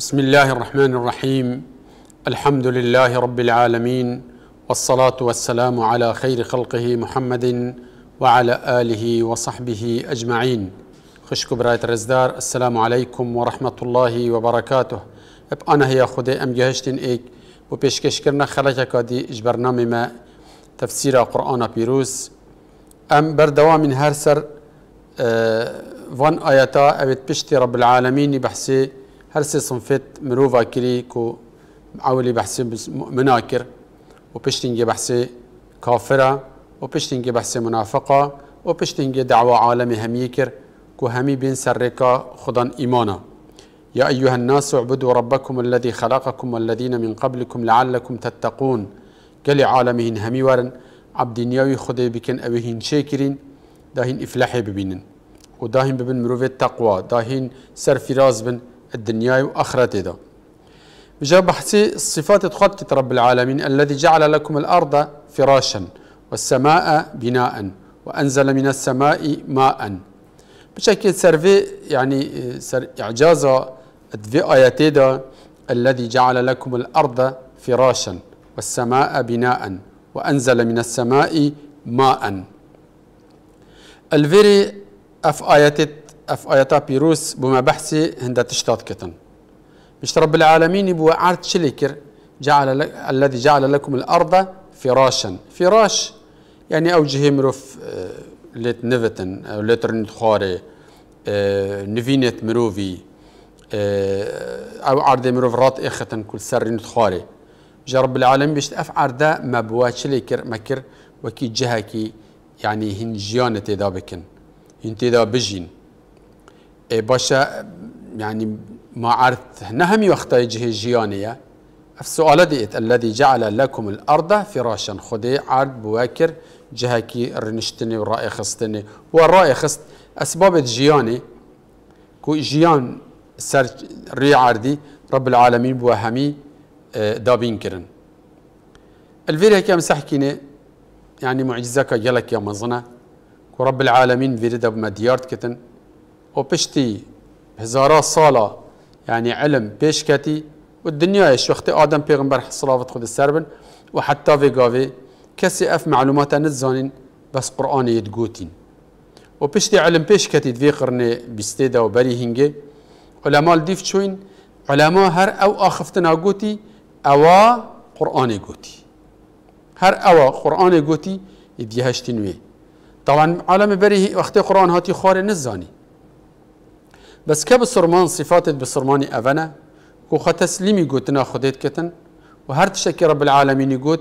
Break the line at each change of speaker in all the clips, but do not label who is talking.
بسم الله الرحمن الرحيم الحمد لله رب العالمين والصلاه والسلام على خير خلقه محمد وعلى اله وصحبه اجمعين خشكو برايت رزدار السلام عليكم ورحمه الله وبركاته اب انا هي خدي ام جهشتن ايك وبيش كشكرنا کردن دي کادی ما تفسير قرآن بيروس ام بر من هرسر سر اه، وان آیتا اوید رب العالمين بحسي هر سي صنفت مروفا كريكو معولي بحسي مناكر وبشتنجي بحسي كافرة وبشتنجي بحسي منافقة وبشتنجي دعوة عالمي هميكر كو همي بين سرقة خضن إيمانا يا أيها الناس اعبدوا ربكم الذي خلقكم والذين من قبلكم لعلكم تتقون قال عالمهن همي ورن عبد نياوي خدي بكن أوهين شاكرين داهين إفلاحي ببينن وداهين ببن مروفي التقوى سر فراز بن الدنيا وآخرتها بجا بحثي الصفات خدك رب العالمين الذي جعل لكم الأرض فراشا والسماء بناء وأنزل من السماء ماء بشكل سرفي يعني سر إعجازة في آياتي دا الذي جعل لكم الأرض فراشا والسماء بناء وأنزل من السماء ماء الفيري أف آياتي اف ايتا بيروس بما بحثي هند تشتات كتن مش رب العالمين بو عرض شليكر جعل الذي جعل لكم الارض فراشا فراش يعني او جهمرف آه، ليت نفتن او لتر خاري آه، نفينت مروفي آه، او عرض مروف رات اختن كل سر خاري رب العالمين بيشت اف عرضا ما بوا شليكر مكر وكي جهكي يعني هنجيان تيدا بكن هن تدا بجين إيه، باشا يعني ما عرفت وقت يجي جيانية السؤال ديت الذي جعل لكم الأرض فراشا خدي عرض بواكر جهكي رنشتني ورائي خستني ورائي خست أسباب جياني كو جيان سر ري عردي رب العالمين بوهمي إيه، دابين كرن الفيديو هيك مسحكيني يعني معجزة يلك يا مظنه ورب العالمين فيردا بمديارت كتن و پشتی هزارا سالا يعني علم پیش کتی و دنیایش وقتی آدم پیغمبر صلوات خود سر بن و حتی وی كسي کسی اف معلومات نزانین بس قرآن ید گوتین و پشتی علم پیش کتید وی قرن بیسته و بری هنگه علماء دیف چوین علماء هر او آخفتنا گوتی اوا قرآن گوتی هر اوا قرآن گوتی ایدیهشتین وی طبعا عالم بری وقتی قرآن هاتی خوار نزانی بس كب سرمان صفات بسرمان أفنا كو تسليمي قوتنا خديت كتن و هر تشكي رب العالمين قوت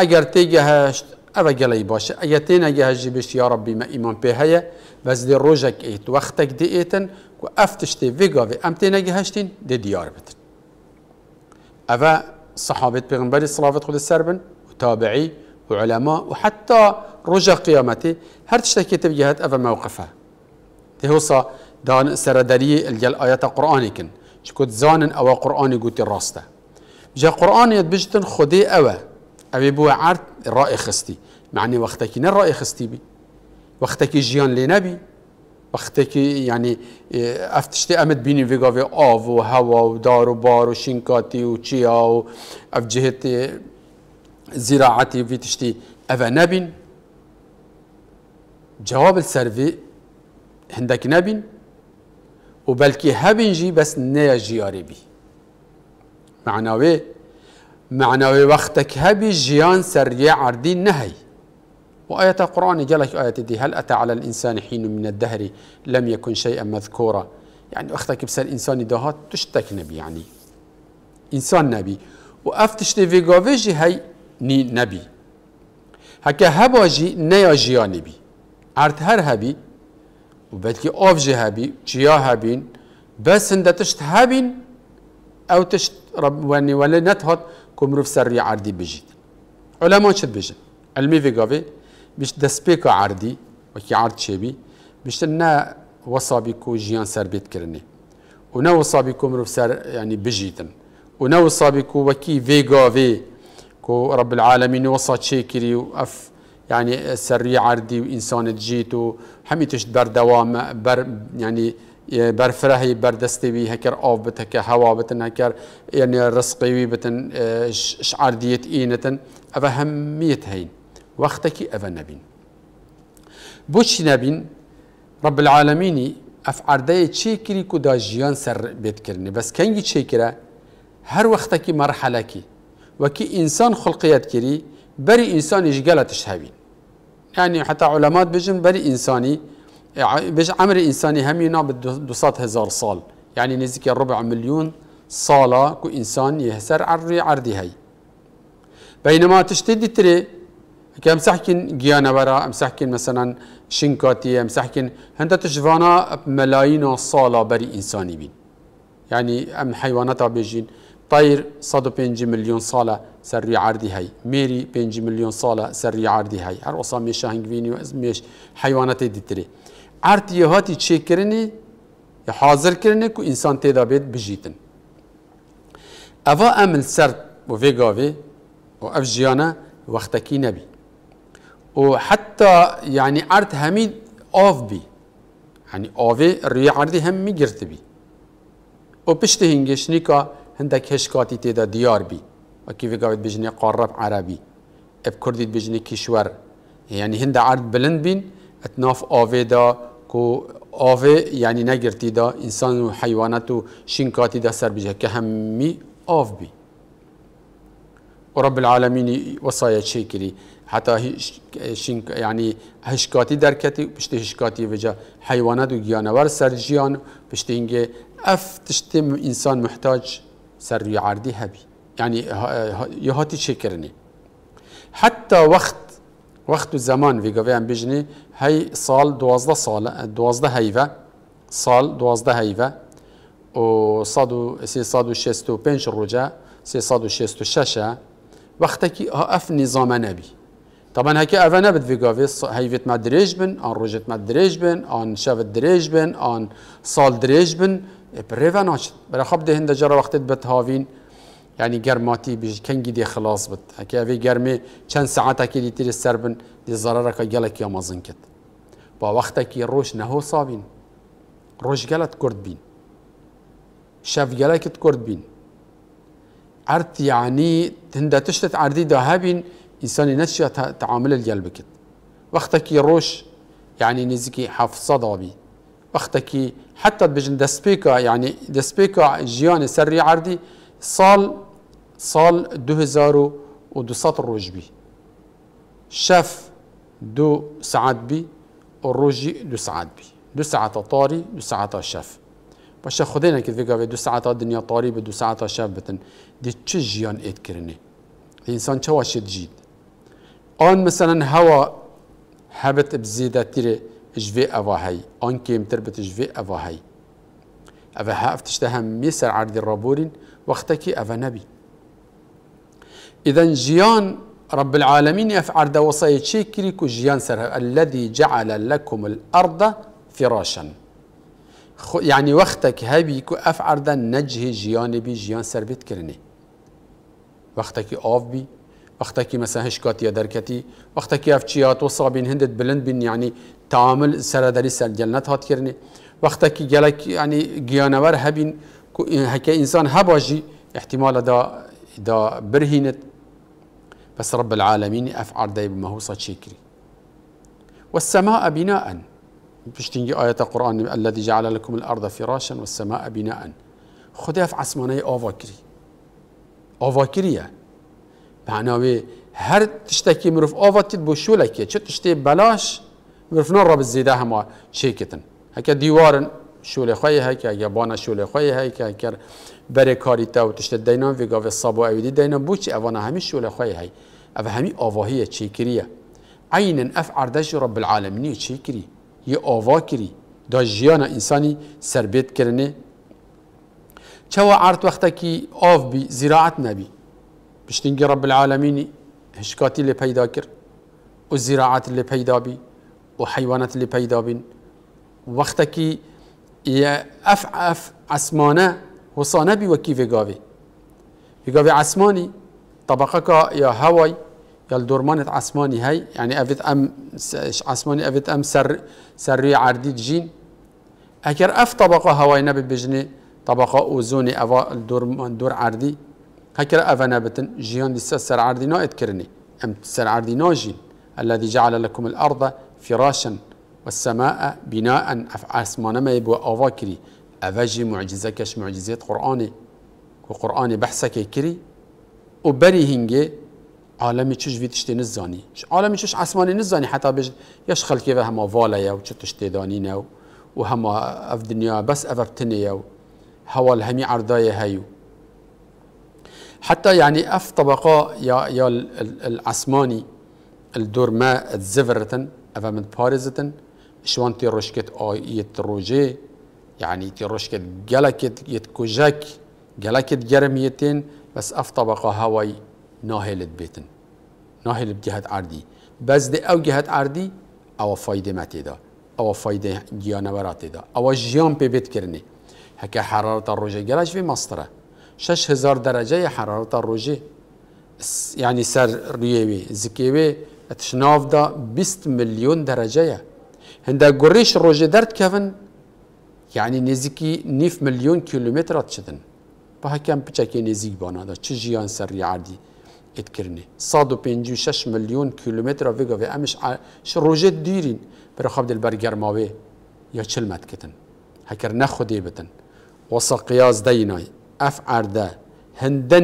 اگر تيجي هشت أفا قلي باشا ايتين اگه هجي بش يا ربي ما إيمان بيها بس دي روجك ايت وقتك دي ايتن كو افتشتي فيقا في امتين اگه هشتين دي ديار بتن أفا صحابت بغنبالي صلافة خد السربن وتابعي وعلماء وحتى رجا قيامتي هر تشتكي تبجي هات أفا موقفها تهوصا دان سرداري الجل آيات قرآني كن شكوت زانن او قرآنی گوتی راسته جا قرآن يتبجتن خدي اوه أبي بو عرض رای خستي معني وقتك نر رای خستي بي وقتك جيان لنبي وقتك يعني أفتشت امد بيني ویگا وی آف وهوا ودار وبار دار وشيا وأفجهت زراعتي في تشتي أفا نبي جواب السرفي عندك نبي و بلکی هبین جی بس نيا جیاری بی معناوی معناوی وقتك هبی جیان سريع یه عردی نهی وآية قرآن جلك آية دي هل أتى على الإنسان حين من الدهر لم يكن شيئا مذكورا يعني أختك بس الإنسان دهات تشتك نبي يعني إنسان نبي وأفتشتي في قوفيجي هي ني نبي هكا هباجي نيا جيانبي عرض هر هبي وبلكي اوفجي هابي تشيا هابين بس انت تشت هابين او تشت رب واني ولا نتهد كومروف سري عردي بجيت علماء شد بجن علمي في مش بيش سبيكا عردي وكي عرض شبي بيش نا وصابي جيان سر بيت كرني ونا وصابي مروف سر يعني بجيتن ونا وصابي وكي في قوي كو رب العالمين وصا تشيكري واف يعني سري عردي وإنسان جيتو حميتش بر دوام بر يعني بر فرهي بر دستي بي هكر آف بت هكر هوا بتن هكر يعني رزقي بي بتن آه، شعر ديت إينتن أفا هميت هين وقتك أفا نبين بوش نبين رب العالمين أفعردي تشيكري كدا جيان سر بيت كرني بس كنجي تشيكرا هر وقتك مرحلة كي وكي إنسان خلقيات كري بري إنسان يشجلة هبين يعني حتى علماء بيجن بری انساني بج عمر انساني هم يناب دوسات هزار صال يعني نزك ربع مليون صالة كو انسان يهسر عري عردي هي بينما تشتد تري كم امسحكن جيانا برا امسحكن مثلا شنكاتي امسحكن هندا تشفانا ملايين صالة بري انساني بين يعني ام حيوانات بيجين طير صدو بينجي مليون صالة سري عردي هاي ميري بينجي مليون صالة سري عردي هاي هر وصا ميش هنگويني و ميش حيوانات ديتري عرد يهاتي چه كرني يحاضر كرني كو انسان تيدا بيت بجيتن افا امن سر و فيغاوي و اف جيانا وقتكي نبي حتى يعني عرض هميد اوف بي يعني اوفي ري عردي هم ميگرت بي و پشت هنگش نيكا هندك هشكاتي تيدا ديار بي وكيف قاعد بجني قارب عربي اب كردي بجني كشور يعني هند عرض بلند بين اتناف دا كو اوفي يعني نجرتي دا انسان وحيوانات شنكاتي دا سر بجه كهمي اوف بي ورب العالمين وصايا شيكري حتى شنك يعني هشكاتي دركتي بشت هشكاتي وجا حيوانات وجيانوار سر جيان بشتينجي اف تشتم انسان محتاج سر يعاردي هبي يعني يهاتي چه حتى وقت وقت و زمان وی گوه هم بجنه هی سال دوازده سال دوازده هیوه سال دوازده هیوه و صد و سی صد و شست و پنج روجه سی صد و ششه وقتی که اف نظام نبی طبعا هکی اوه نبید وی گوه هیویت ما دریج بن آن روجت ما بن آن شافت دريجبن بن آن سال دريجبن بن بريفا ناشت برا خب ده هنده جرا وقتت بت هاوين يعني گرماتي بيج كنگي دي خلاص بت هكا في گرمي چند ساعتا كي دي تير سربن دي ضرر كا گلك يا مازن كت با وقتا كي روش نهو صابين روش گلت كرد بين شف گلك كرد بين عرض يعني هنده تشتت عرضي دهابين انسان نشيا تعامل الجلبكت وقتا كي روش يعني نزكي حفصة ضابي وقتكي حتى بجن دسبيكا يعني دسبيكا جيان سري عردي صال صال دو هزارو و دو سات روج بي شاف دو سعد بي والروجي دو سعد بي دو ساعات طاري دو ساعات شاف باشا خدينا كي ذيكا دو ساعات دنيا طاري بدو ساعات شاف بتن دي تشي جيان ايد كرني الانسان شوا شد جيد آن مثلا هوا حبت بزيدة تيري جفي أفا هاي أن كيم تربت جوي أفا هاي أفا هاف تشتهم ميسر عرض الرابورين وقتكي أفا نبي إذا جيان رب العالمين يفعل دا وصايا شيكريك جيان سر الذي جعل لكم الأرض فراشا يعني وقتك هبيكو أفعل دا نجه جيان بي جيان سر بتكرني وقتك آف بي وقتك مثلا هشكات يا دركتي وقتك يا فتشيات وصابين هندت بلند بن يعني تعامل سرداری سر جنت هات کرنه وقتا که گلک یعنی گیانور هبین هکه انسان هباجی احتمال دا دا برهینت بس رب العالمين افعل دايب ما هو صاتشيكري والسماء بناء بشتنجي آية القرآن الذي جعل لكم الأرض فراشا والسماء بناء خداف عسمانه آواكري آواكرية معناوي هر تشتكي مروف آواتت بو شولكي چه تشتي بلاش گرتنۆ ڕەبزیدا هەمووە شێکتن هەکە دیوارن شولێ خۆی هەیکە یابانە شولێ خۆی هەیکە کە بەرێ کاری تا و تشتە دەینان ڤگاێ ساب ئەویدی دەینە بچی ئەوانە هەمی شولە خۆی هەی ئەە هەمی ئاواهەیە چیکریە عینن ئەف عردەشی ڕە بالعاالمنی چیکری یە ئاواکری دا ژیانە ئینسانی سربێتکردێ وقتا ئارت وەختەکی ئاوبی زیراعت نەبی پشتنگی رب بالعاالمینی هشکاتی لێ پەیدا کرد و زیراعات لێ پەیدابی وحيوانات اللي پیدا بین وقتکی یه اف اف عسمانه حسانه بی وکی وگاوی وگاوی عسمانی طبقه که یا هوای یا دورمانت عسمانی های یعنی يعني افت ام عسمانی افت ام سر سری عردی جین اگر اف طبقه هوای نبی بجنه طبقه اوزونی اوا دور دور عردی هكذا أفنا بتن جيان لسا سر عردي نائد كرني أم سر عردي ناجين الذي جعل لكم الأرض فراشا والسماء بناء آسمان ما يبوا أوفاكري أفجي أفاجي معجزة كش معجزات قرآني وقرآن بحثك كري وبري هنجي عالمي چش في تشتي نزاني عالمي چش آسمانی نزاني حتى بيش يش خلکی و همه والا یا و چه اف دنيا بس اف ابتنيا هوا الهمي عرضايا هايو حتى يعني اف طبقة يا يا العسماني الدور ما الزفرتن افهم بارزتن پارزتن شوان تی روشکت آیت يعني تي روشكت جلكت يتكوجك جلكت جرميتين بس اف طبقة هواي ناهل بيتن ناهل بجهة عردي بس دي او جهة عردي او فايدة ما تيدا او فايدة جيانا برات تيدا او جيان ببيت كرني هكا حرارة الروجي جلش في مسطرة 6000 درجة حرارة الروجي يعني سر ريوي زكيوي اتشناف دا بيست مليون درجة هندا قريش روجة درد كفن يعني نزيكي نيف مليون كيلومتر اتشدن بها كم بچاكي نزيك بانا دا تشجيان سر عادي اتكرني صادو بينجو شش مليون كيلومتر فيغا في امش شروجي ديرين برخاب دل ماوي يا چلمت كتن هكر نخو بتن وصا قياس ديناي اف عرده هەندە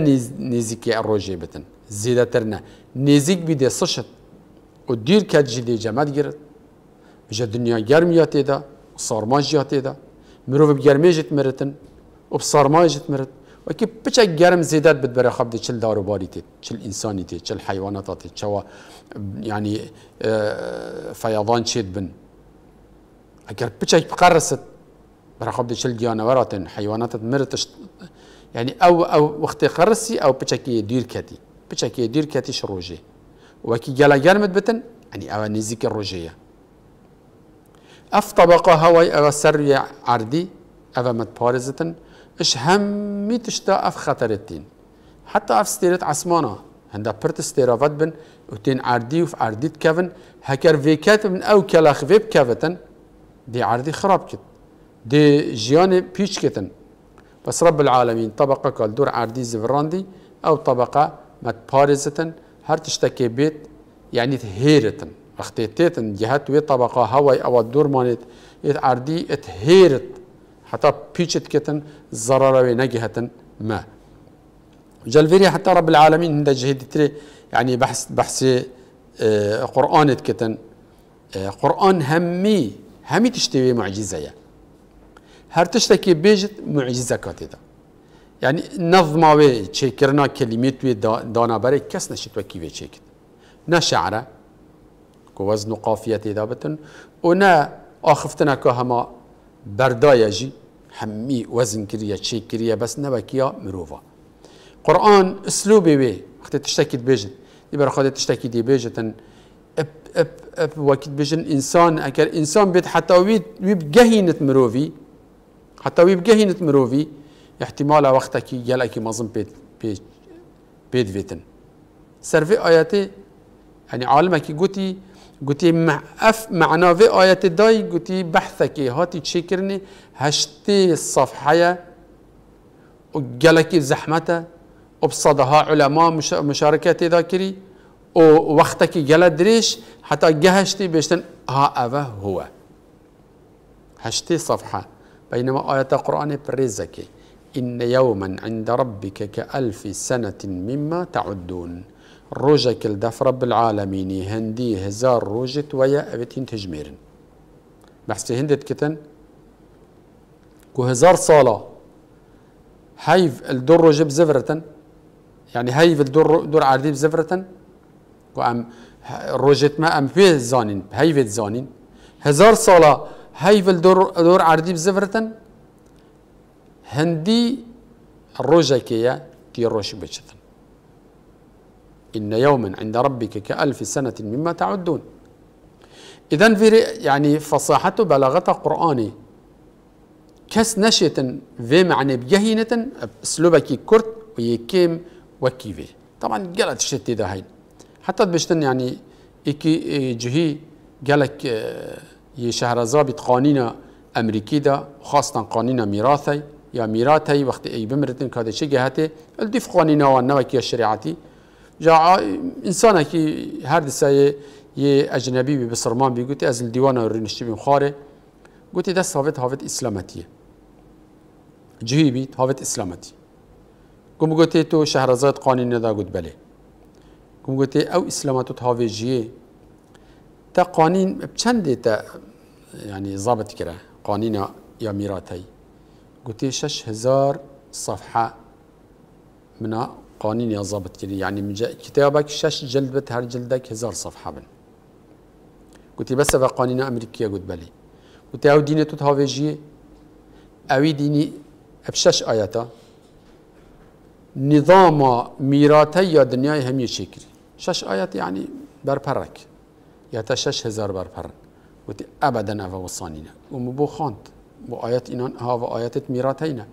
نزیکی ڕۆژێ بدن زیادتر نه نزیک بیده سشت و دیر کە جدی جەمەت گرت ژە دنیا گەرمیا تێدا سارماژیا تێدا مرۆڤ بگرمیجت مرتن و سارماژت مرت وەکی پچە گەرم زیدەت بت بەرە خەبدی چل داروباری تێت چل ئینسانی تێ چل حیوانەتا تێ چەوە ینی فەیاڵان چێت بن اگر پچێک بقرست بەرە خەبدی چل گیانەوەراتن حیوانەتت مرتشت يعني او او وقت قرسي او بشكي دير كاتي بشكي دير كاتي شروجي وكي جالا جالمت متبتن يعني او نزيك الروجيه اف طبقة هواي او سريع عردي او متبارزتن اش هم مي اف خطر حتى اف ستيرت عصمانا هندا برت ستيرا بن وتين عردي وف عردي كافن هكر في كاتب او كلاخ فيب كافتن دي عردي خرابكت دي جياني بيشكتن بس رب العالمين طبقة قال دور عردي زفراندي أو طبقة مت بارزتن هر تشتكي بيت يعني تهيرتن اختيتتن جهات وي طبقة هواي أو الدور مانت عردي تهيرت حتى بيشت كتن زرارة ونجهتن ما جلفيري حتى رب العالمين هند جهد تري يعني بحث بحثي اه، اه، قرآن كتن قرآن همي همي تشتوي معجزة يعني هر تشتكي بيجت معجزة كاتيدا يعني نظم وي تشكرنا كلمات وي دانا بري كس نشت وكي وي تشكت نا شعره كو وزن قافية تدابتن ونا آخفتنا كهما بردايا جي حمي وزن كريا تشيكريا بس نبكيا مروفا قرآن اسلوبي وي وقت تشتكي بيجت دبر خاطر تشتكي دي بيجتن اب اب اب وقت بيجن انسان اگر انسان بيت حتى ويب ويب جهينت مروفي حتى وی بگەهینت مرۆڤ احتیمالە وەختێکی گەلێکی مەزم پێدوێتن سەرێ ئاەتی هەنی يعني عالمێکی گوتی گوتی ئەف معناوێ ئاەتی دای گوتی بەحثەکی هاتی چێکردنی هەشتی صفحەیە و گەلێکی زەحمەتە و بصدەها علەما مشارکە تێدا کردی و وەختێکی گەلە دريش حتى جهشتي بيشتن ها أفا هو هشتي صفحە بينما آيات القرآن برزك إن يوما عند ربك كألف سنة مما تعدون روجا الدف رب العالمين هندي هزار روجت ويا أبتين تجمير بحسي هندت كتن كو هزار صالة هيف الدر جب زفرة يعني هيف الدر دور عردي بزفرة وأم روجت ما أم فيه زانين هيف زانين هزار صالة دور دۆر بزفرتن هندي هەندی كيا تي ڕۆشی بشتن إن يوما عند ربك كألف سنة مما تعدون إذا في يعني فصاحته بلاغته قرآني كس نشية في معنى بجهينة بأسلوبك كرت ويكيم وكيفي طبعا قالت شتي هين حتى بشتن يعني إكي جهي قالك آه، ی شهرزا بیت قانین امریکی دا خاصتا قانین میراثی یا میراثی وقتی ای که کاده چه ال دیف قانین و نوکی شریعتی جا انسان که هر دسای یه اجنبی به بسرمان بیگوتی از دیوان و بیم خاره گوته دست هاوت هاوت اسلامتیه جهی بیت هاوت اسلامتی گم تو شهرزاد قانین ندا گوت بله گم او اسلامتو هاوی جیه تا قانون چند تا یعنی ضابط کرده قانون یا میراتی گوتی شش هزار صفحه منا قانون یا ضابط کرده یعنی من كتابك شش جلد بت هر جلدك هزار صفحه بن گوتی بس و قانون امریکیه گوت بلی گوتی او ديني تو هافيجي اوی دینی بشش آياتا نظام ميراتي يا دنياي هم يشكري شش آيات يعني بربرك یا تا شش هزار بار پرن و تی ابدا او وصانینه و مبو خاند بو آیت اینان ها و آیتت میرات هینه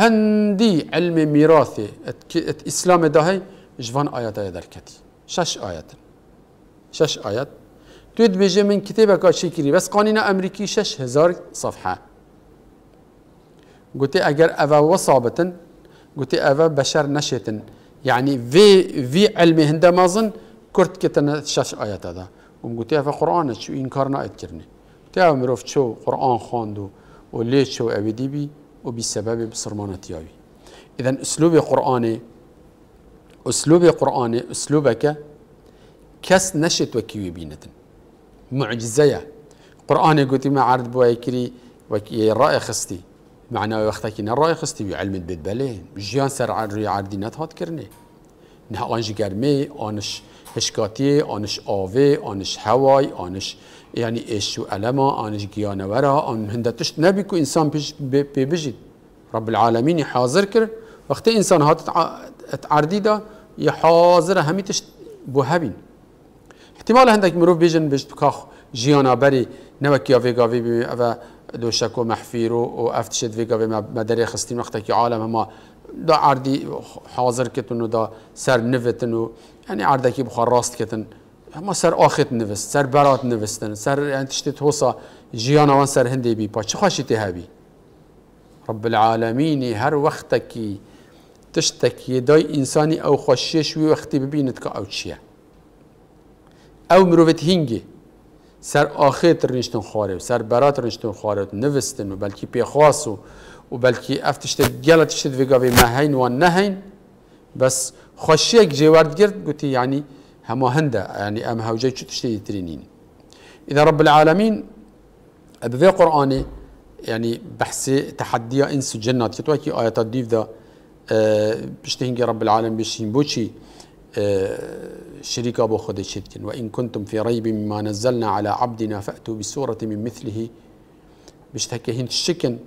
هندی علم میراثی ات, ات اسلام داهی جوان آیت های درکتی شش آیت شش آیت توید بجه من کتاب که شکری بس قانون امریکی شش هزار صفحه قلت اگر او وصابتن قلت اوا بشر نشتن يعني في في علم هندمازن کرد که تنه شش آیت ده و گوتی اف قرآن چو این کار نایت کرنه گوتی اف مروف چو قرآن خواند و لی چو اویدی بی و بی سبب بسرمانتی آوی اذا اسلوب قرآنه اسلوب قرآنه اسلوبك کس نشت و کیوی بینتن معجزه قرآن گوتی ما عرض بوای کری و رای خستی معنى وقتك إن الرأي خستی بعلم علم بد بله جیان سر عرضی عرضی نت هات کرنه نه آنجی آنش هشكاتي آنش آوی آنش هوای آنش يعني إيش و آنش جيانا ورا آن هندتش نبی کو إنسان پیش بي بيجي رب العالمين حاضر کر وقت إنسان هات ات دا يحاضر حاضر همیتش بو همین احتمال هندك مروف بيجن بيش جیانا جيانا نوکی آوی گاوی بی و أوه دوشكو محفيرو و افتشد وی گاوی مدری دري وقتی عالم همه دا عردی حاضر كتن دا سر نفتن و یعنی اردکی بخواه راست کتن اما سر آخت نوست سر برات نوستن سر یعنی توسا جیان آوان سر هنده بی پا چه خواشی تهبی رب العالمینی هر وقت کی یه دای انسانی او خوشیش وی وقتی ببیند که او چیه او مروفت هنگی سر آخیت رنشتن خواره و سر برات رنشتن خواره و نوستن و بلکی پی و, و بلکی افتشت گلتشت وگاوی مهین و نهین بس خشيك جوارد جرد قلت يعني هما هندا يعني ام شو تشتي ترينين اذا رب العالمين بفي قرآن يعني بحثي تحديا انس الجنة كتوكي ايات الديف ذا أه بشتهنجي رب العالمين بشين بوشي اه، شريك أبو خد شتكن وإن كنتم في ريب مما نزلنا على عبدنا فأتوا بسورة من مثله بشتكي هند الشكن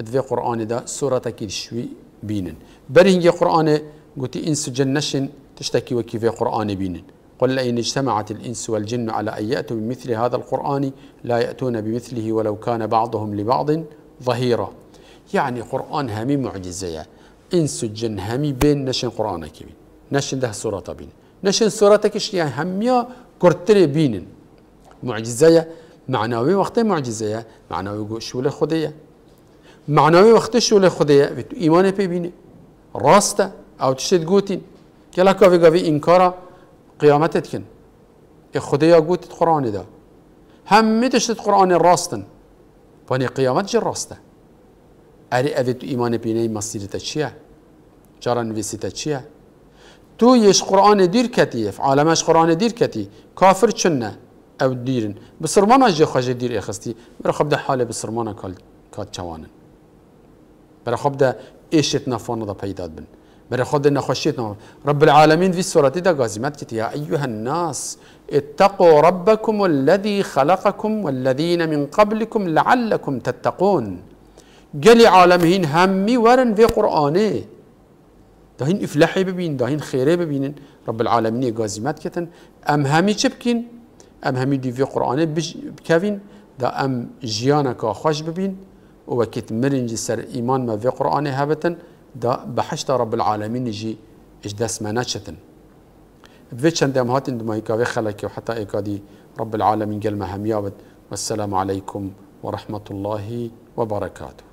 أدفي قرآن دا سورة شوي بينن برهنجي قرآن قلت إنس جنشن تشتكي وكيف قرآن بينن قل إن اجتمعت الإنس والجن على أن يأتوا بمثل هذا القرآن لا يأتون بمثله ولو كان بعضهم لبعض ظهيرا يعني قرآن همي معجزة إنس الجن همي بين نشن قرآن كبين نشن ده سورة بين نشن سورة كش يعني هميا قرتري بين معجزة معناوي وقت معجزة معناوي شو لخدية معناوي وقت شو لخدية إيمان بين راسته او چشید گوتین گلا کاوی گاوی این کارا قیامتت کن که یا گوتید قرآن هم می تشت قرآن راستن پانی قیامت جر راسته اری اوی تو ایمان بینه مسیرت چیه جارا نویسیت چیه تو یش قرآن دیر کتیف عالمش قرآن دیر کتی کافر چنه او دیرن بسرمانا جی خواج دیر اخستی برخب ده حال بسرمانا کال کات چوانن برا خب ده پیداد بن برای خود رب العالمین وی صورتی دا گازیمت کتی یا الناس اتقوا ربكم الذي خلقكم والذين من قبلكم لعلكم تتقون قال عالمهين همي ورن في قرآنه دهين إفلاحي ببين داهين خيري ببين رب العالمين قازمات كتن أم همي چبكين أم همي دي في قرآنه بكافين دا أم جيانا خوش ببين وكت مرنج سر إيمان ما في قرآنه هبتن دا بحشت رب العالمين جي اج دست منشتن في چندم هاتن دمايكاوي خلقي وحتى ايكادي رب العالمين قال مهميابد والسلام عليكم ورحمة الله وبركاته